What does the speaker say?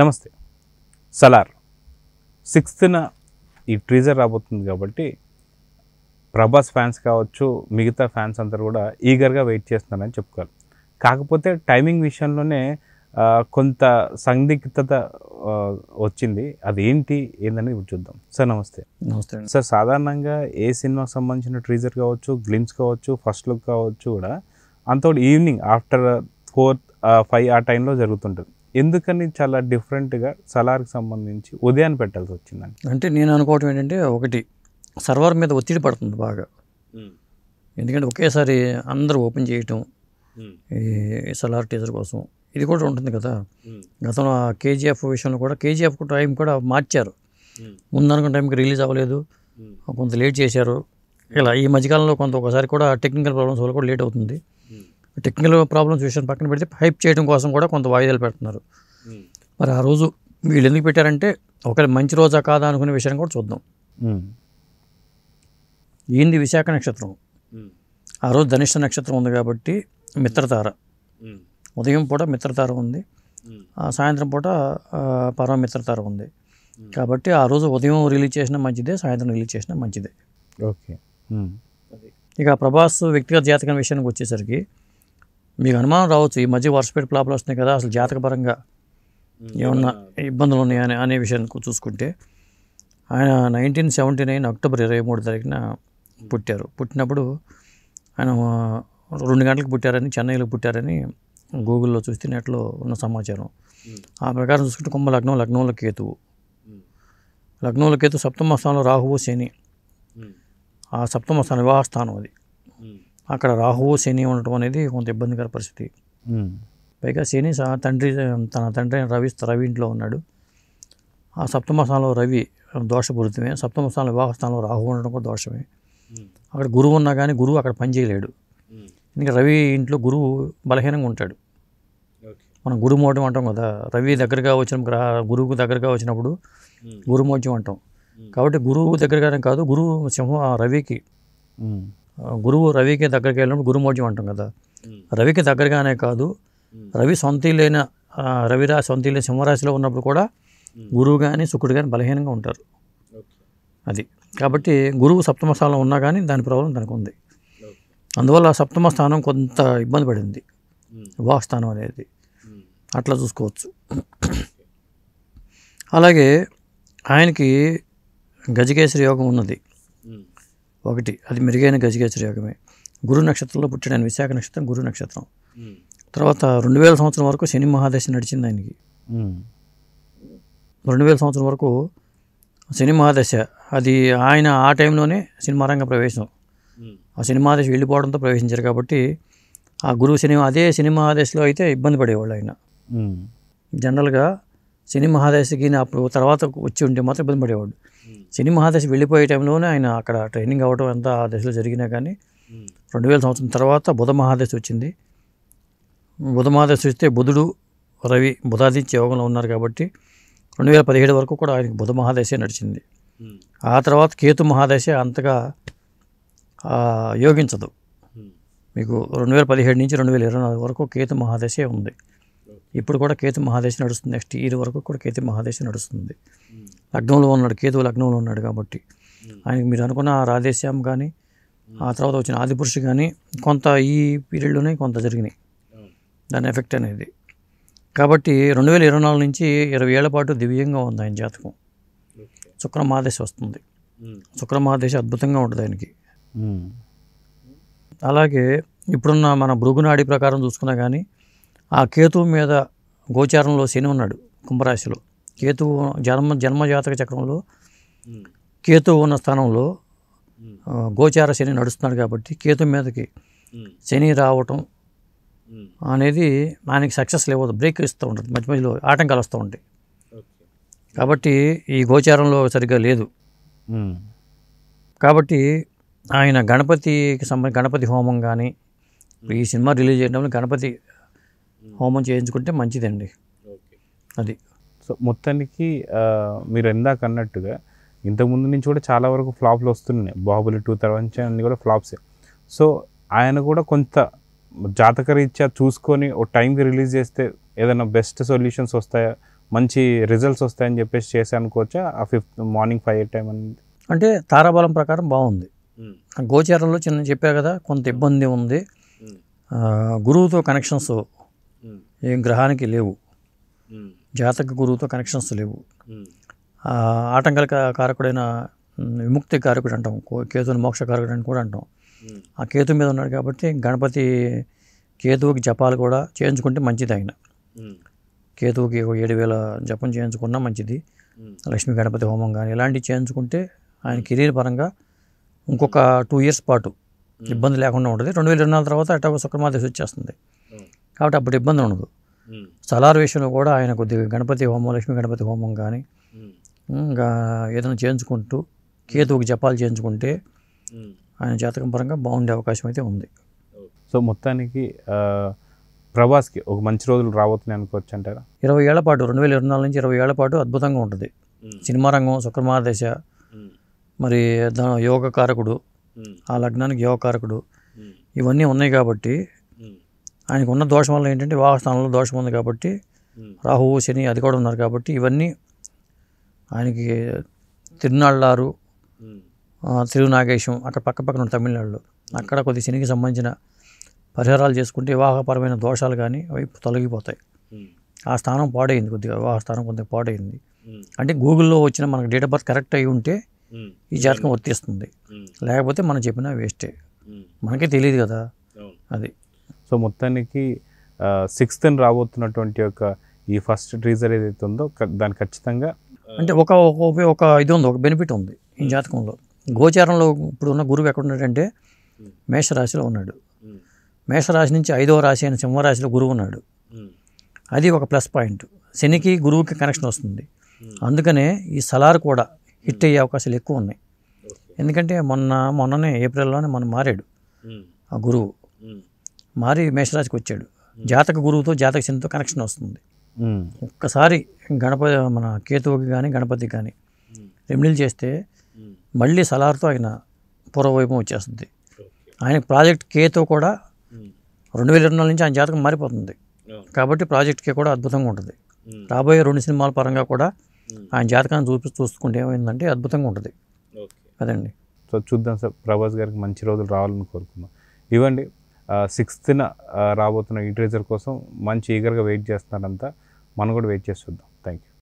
నమస్తే సలార్ సిక్స్త్న ఈ ట్రీజర్ రాబోతుంది కాబట్టి ప్రభాస్ ఫ్యాన్స్ కావచ్చు మిగతా ఫ్యాన్స్ అందరూ కూడా ఈగర్గా వెయిట్ చేస్తున్నారని చెప్పుకోవాలి కాకపోతే టైమింగ్ విషయంలోనే కొంత సందిగ్ధత వచ్చింది అదేంటి ఏందని చూద్దాం సార్ నమస్తే నమస్తే సార్ సాధారణంగా ఏ సినిమాకి సంబంధించిన ట్రీజర్ కావచ్చు గ్లిమ్స్ కావచ్చు ఫస్ట్ లుక్ కావచ్చు కూడా అంత ఈవినింగ్ ఆఫ్టర్ ఫోర్ ఫైవ్ ఆ టైంలో జరుగుతుంటుంది ఎందుకని చాలా డిఫరెంట్గా సలార్కి సంబంధించి ఉదయాన్ని పెట్టాల్సి వచ్చిందండి అంటే నేను అనుకోవటం ఏంటంటే ఒకటి సర్వర్ మీద ఒత్తిడి పడుతుంది బాగా ఎందుకంటే ఒకేసారి అందరూ ఓపెన్ చేయటం ఈ సలార్ టీజర్ కోసం ఇది కూడా ఉంటుంది కదా గతంలో ఆ కేజీఎఫ్ విషయంలో కూడా కేజీఎఫ్ టైం కూడా మార్చారు ముందనుకున్న టైంకి రిలీజ్ అవ్వలేదు కొంత లేట్ చేశారు ఇలా ఈ మధ్యకాలంలో కొంత ఒకసారి కూడా టెక్నికల్ ప్రాబ్లమ్స్ వల్ల కూడా లేట్ అవుతుంది టెక్నికల్ ప్రాబ్లమ్స్ విషయం పక్కన పెడితే హైప్ చేయడం కోసం కూడా కొంత వాయిదాలు పెడుతున్నారు మరి ఆ రోజు వీళ్ళు ఎందుకు పెట్టారంటే ఒకవేళ మంచి రోజా కాదా అనుకునే విషయాన్ని కూడా చూద్దాం ఏంది విశాఖ నక్షత్రం ఆ రోజు ధనిష్ట నక్షత్రం ఉంది కాబట్టి మిత్రతార ఉదయం పూట మిత్రతార ఉంది సాయంత్రం పూట పరమ మిత్రతార ఉంది కాబట్టి ఆ రోజు ఉదయం రిలీజ్ చేసినా మంచిదే సాయంత్రం రిలీజ్ చేసినా మంచిదే ఓకే ఇక ప్రభాస్ వ్యక్తిగత జాతకం విషయానికి వచ్చేసరికి మీకు అనుమానం రావచ్చు ఈ మధ్య వర్షపేట ప్లాపులు వస్తున్నాయి కదా అసలు జాతకపరంగా ఏమన్నా ఇబ్బందులు ఉన్నాయని అనే విషయాన్ని చూసుకుంటే ఆయన నైన్టీన్ సెవెంటీ నైన్ అక్టోబర్ ఇరవై మూడు తారీఖున పుట్టారు పుట్టినప్పుడు ఆయన రెండు గంటలకు పుట్టారని చెన్నైలో పుట్టారని గూగుల్లో చూస్తే నెట్లో ఉన్న సమాచారం ఆ ప్రకారం చూసుకుంటే కుంభ లగ్నం లగ్నంలో కేతువు లగ్నంలో కేతు సప్తమ స్థానంలో రాహువు శని ఆ సప్తమ స్థానం వివాహ స్థానం అది అక్కడ రాహువు శని ఉండటం అనేది కొంత ఇబ్బందికర పరిస్థితి పైగా శని తండ్రి తన తండ్రి రవి రవి ఇంట్లో ఉన్నాడు ఆ సప్తమస్థానంలో రవి దోషపూరితమే సప్తమస్థానం స్థానంలో రాహువు ఉండడం కూడా దోషమే అక్కడ గురువు ఉన్నా కానీ గురువు అక్కడ పనిచేయలేడు ఇంకా రవి ఇంట్లో గురువు బలహీనంగా ఉంటాడు మనం గురుమోటం అంటాం కదా రవి దగ్గరగా వచ్చిన గ్రహ గురువుకు దగ్గరగా వచ్చినప్పుడు గురుమోచం అంటాం కాబట్టి గురువు దగ్గరగానే కాదు గురువు సింహం రవికి గురువు రవికి దగ్గరికి వెళ్ళినప్పుడు గురుమోజం అంటాం కదా రవికి దగ్గరగానే కాదు రవి సొంతి రవిరా సొంతి లేని సింహరాశిలో ఉన్నప్పుడు కూడా గురువు కానీ శుక్రుడు కానీ బలహీనంగా ఉంటారు అది కాబట్టి గురువు సప్తమ స్థానంలో ఉన్నా కానీ దాని ప్రాబ్లం దానికి ఉంది అందువల్ల సప్తమ స్థానం కొంత ఇబ్బంది పడింది వివాహ అనేది అట్లా చూసుకోవచ్చు అలాగే ఆయనకి గజకేశ్వరి యోగం ఉన్నది ఒకటి అది మెరుగైన గజగేచర యోగమే గురు నక్షత్రంలో పుట్టిన విశాఖ నక్షత్రం గురు నక్షత్రం తర్వాత రెండు వేల సంవత్సరం వరకు శని మహాదశ నడిచింది ఆయనకి రెండు వేల సంవత్సరం వరకు సినిమా దశ అది ఆయన ఆ టైంలోనే సినిమా రంగ ప్రవేశం ఆ సినిమా దశ వెళ్ళిపోవడంతో ప్రవేశించారు కాబట్టి ఆ గురువు సినిమా అదే సినిమా దశలో అయితే ఇబ్బంది పడేవాళ్ళు ఆయన జనరల్గా శని మహాదశకిని అప్పుడు తర్వాత వచ్చి ఉంటే మాత్రం ఇబ్బంది పడేవాడు శని మహాదశ వెళ్ళిపోయే టైంలోనే ఆయన అక్కడ ట్రైనింగ్ అవ్వడం అంతా ఆ దశలో జరిగినా కానీ రెండు వేల సంవత్సరం తర్వాత బుధ మహాదశ వచ్చింది బుధ మహాదశ వస్తే బుధుడు రవి బుధాదిత్య యోగంలో ఉన్నారు కాబట్టి రెండు వేల పదిహేడు వరకు కూడా ఆయనకు బుధ మహాదశే నడిచింది ఆ తర్వాత కేతు మహాదశ అంతగా యోగించదు మీకు రెండు వేల పదిహేడు నుంచి రెండు వేల ఇరవై నాలుగు వరకు కేతు మహాదశే ఉంది ఇప్పుడు కూడా కేతు మహాదేశం నడుస్తుంది నెక్స్ట్ ఇయర్ వరకు కూడా కేతు మహాదేశం నడుస్తుంది లగ్నంలో ఉన్నాడు కేతు లగ్నంలో ఉన్నాడు కాబట్టి ఆయనకి మీరు అనుకున్న ఆ రాధేశ్యామ్ కానీ ఆ తర్వాత వచ్చిన ఆదిపురుషు కానీ కొంత ఈ పీరియడ్లోనే కొంత జరిగినాయి దాని ఎఫెక్ట్ అనేది కాబట్టి రెండు వేల ఇరవై నాలుగు నుంచి ఇరవై ఏళ్ల పాటు దివ్యంగా ఉంది ఆయన జాతకం శుక్ర మహాదేశ వస్తుంది శుక్ర మహాదేశ అద్భుతంగా ఉంటుంది ఆయనకి అలాగే ఇప్పుడున్న మన భృగునాడి ప్రకారం చూసుకున్నా కానీ ఆ కేతువు మీద గోచారంలో శని ఉన్నాడు కుంభరాశిలో కేతువు జన్మ జన్మజాతక చక్రంలో కేతువు ఉన్న స్థానంలో గోచార శని నడుస్తున్నాడు కాబట్టి కేతు మీదకి శని రావటం అనేది ఆయనకి సక్సెస్ లేవద్దు బ్రేక్ ఇస్తూ ఉంటుంది మధ్య మధ్యలో ఆటంకాలు వస్తూ ఉంటాయి కాబట్టి ఈ గోచారంలో సరిగ్గా లేదు కాబట్టి ఆయన గణపతికి సంబంధించి గణపతి హోమం కానీ ఈ సినిమా రిలీజ్ చేయడం గణపతి హోమం చేయించుకుంటే మంచిదండి అది సో మొత్తానికి మీరు ఎందాక అన్నట్టుగా ఇంతకుముందు నుంచి కూడా చాలా వరకు ఫ్లాప్లు వస్తున్నాయి బాహుబలి టూ తర్వాత అన్నీ కూడా ఫ్లాప్సే సో ఆయన కూడా కొంత రీత్యా చూసుకొని ఓ టైంకి రిలీజ్ చేస్తే ఏదైనా బెస్ట్ సొల్యూషన్స్ వస్తాయా మంచి రిజల్ట్స్ వస్తాయని చెప్పేసి చేశానుకోవచ్చా అనుకోవచ్చా ఆ fifth morning five eight time అనేది అంటే తారాబలం ప్రకారం బాగుంది గోచారంలో చిన్న చెప్పా కదా కొంత ఇబ్బంది ఉంది గురువుతో కనెక్షన్స్ ఏం గ్రహానికి లేవు జాతక గురువుతో కనెక్షన్స్ లేవు ఆటంకాల కారకుడైన విముక్తి కారకుడు అంటాం కేతుని మోక్ష కారకుడు అని కూడా అంటాం ఆ కేతు మీద ఉన్నాడు కాబట్టి గణపతి కేతువుకి జపాలు కూడా చేయించుకుంటే మంచిది ఆయన కేతువుకి ఏడు వేల జపం చేయించుకున్నా మంచిది లక్ష్మీ గణపతి హోమం కానీ ఇలాంటివి చేయించుకుంటే ఆయన కెరీర్ పరంగా ఇంకొక టూ ఇయర్స్ పాటు ఇబ్బంది లేకుండా ఉంటుంది రెండు వేల ఇరవై నాలుగు తర్వాత అటా శుక్రమాదేశ్ వచ్చేస్తుంది కాబట్టి అప్పుడు ఇబ్బంది ఉండదు సలార్ విషయంలో కూడా ఆయన కొద్దిగా గణపతి హోమం లక్ష్మీ గణపతి హోమం కానీ ఇంకా ఏదైనా చేయించుకుంటూ కేతువుకి జపాలు చేయించుకుంటే ఆయన జాతకం పరంగా బాగుండే అవకాశం అయితే ఉంది సో మొత్తానికి ప్రభాస్కి ఒక మంచి రోజులు రాబోతున్నాయి అనుకోవచ్చు అంటారా ఇరవై ఏళ్ల పాటు రెండు వేల ఇరవై నాలుగు నుంచి ఇరవై ఏళ్ల పాటు అద్భుతంగా ఉంటుంది సినిమా రంగం శుక్రమారదశ మరి యోగకారకుడు ఆ లగ్నానికి యోగకారకుడు ఇవన్నీ ఉన్నాయి కాబట్టి ఆయనకు ఉన్న దోషం వల్ల ఏంటంటే వాహస్థానంలో దోషం ఉంది కాబట్టి రాహువు శని అది కూడా ఉన్నారు కాబట్టి ఇవన్నీ ఆయనకి తిరునాళ్ళారు తిరునాగేశం అక్కడ పక్క పక్కన తమిళనాడులో అక్కడ కొద్ది శనికి సంబంధించిన పరిహారాలు చేసుకుంటే వివాహపరమైన దోషాలు కానీ అవి తొలగిపోతాయి ఆ స్థానం పాడైంది కొద్దిగా వివాహ స్థానం కొద్దిగా పాడైంది అంటే గూగుల్లో వచ్చిన మనకు డేట్ ఆఫ్ బర్త్ కరెక్ట్ అయి ఉంటే ఈ జాతకం వర్తిస్తుంది లేకపోతే మనం చెప్పినా వేస్టే మనకే తెలియదు కదా అది సో మొత్తానికి సిక్స్త్ రాబోతున్నటువంటి యొక్క ఈ ఫస్ట్ ట్రీజర్ ఏదైతే ఉందో దాని ఖచ్చితంగా అంటే ఒక ఒక ఇది ఉంది ఒక బెనిఫిట్ ఉంది ఈ జాతకంలో గోచారంలో ఇప్పుడు ఉన్న గురువు ఎక్కడున్నాడంటే మేషరాశిలో ఉన్నాడు మేషరాశి నుంచి ఐదవ రాశి అయిన సింహరాశిలో గురువు ఉన్నాడు అది ఒక ప్లస్ పాయింట్ శనికి గురువుకి కనెక్షన్ వస్తుంది అందుకనే ఈ సలార్ కూడా హిట్ అయ్యే అవకాశాలు ఎక్కువ ఉన్నాయి ఎందుకంటే మొన్న మొన్ననే ఏప్రిల్లోనే మనం మారాడు ఆ గురువు మారి మేషరాజుకి వచ్చాడు జాతక గురువుతో జాతక శనితో కనెక్షన్ వస్తుంది ఒక్కసారి గణపతి మన కేతువుకి కానీ గణపతికి కానీ రెమెడీలు చేస్తే మళ్ళీ సలార్తో ఆయన పూర్వవైపు వచ్చేస్తుంది ఆయన ప్రాజెక్ట్ కేతో కూడా రెండు వేల ఇరవై నాలుగు నుంచి ఆయన జాతకం మారిపోతుంది కాబట్టి కే కూడా అద్భుతంగా ఉంటుంది రాబోయే రెండు సినిమాల పరంగా కూడా ఆయన జాతకాన్ని చూపి చూసుకుంటే ఏమైందంటే అద్భుతంగా ఉంటుంది అదండి సో చూద్దాం సార్ ప్రభాస్ గారికి మంచి రోజులు రావాలని కోరుకుందాం ఇవ్వండి సిక్స్త్న రాబోతున్న ఈ ట్రేజర్ కోసం మంచి ఈగర్గా వెయిట్ చేస్తున్నారంతా మనం కూడా వెయిట్ చేసి చూద్దాం థ్యాంక్ యూ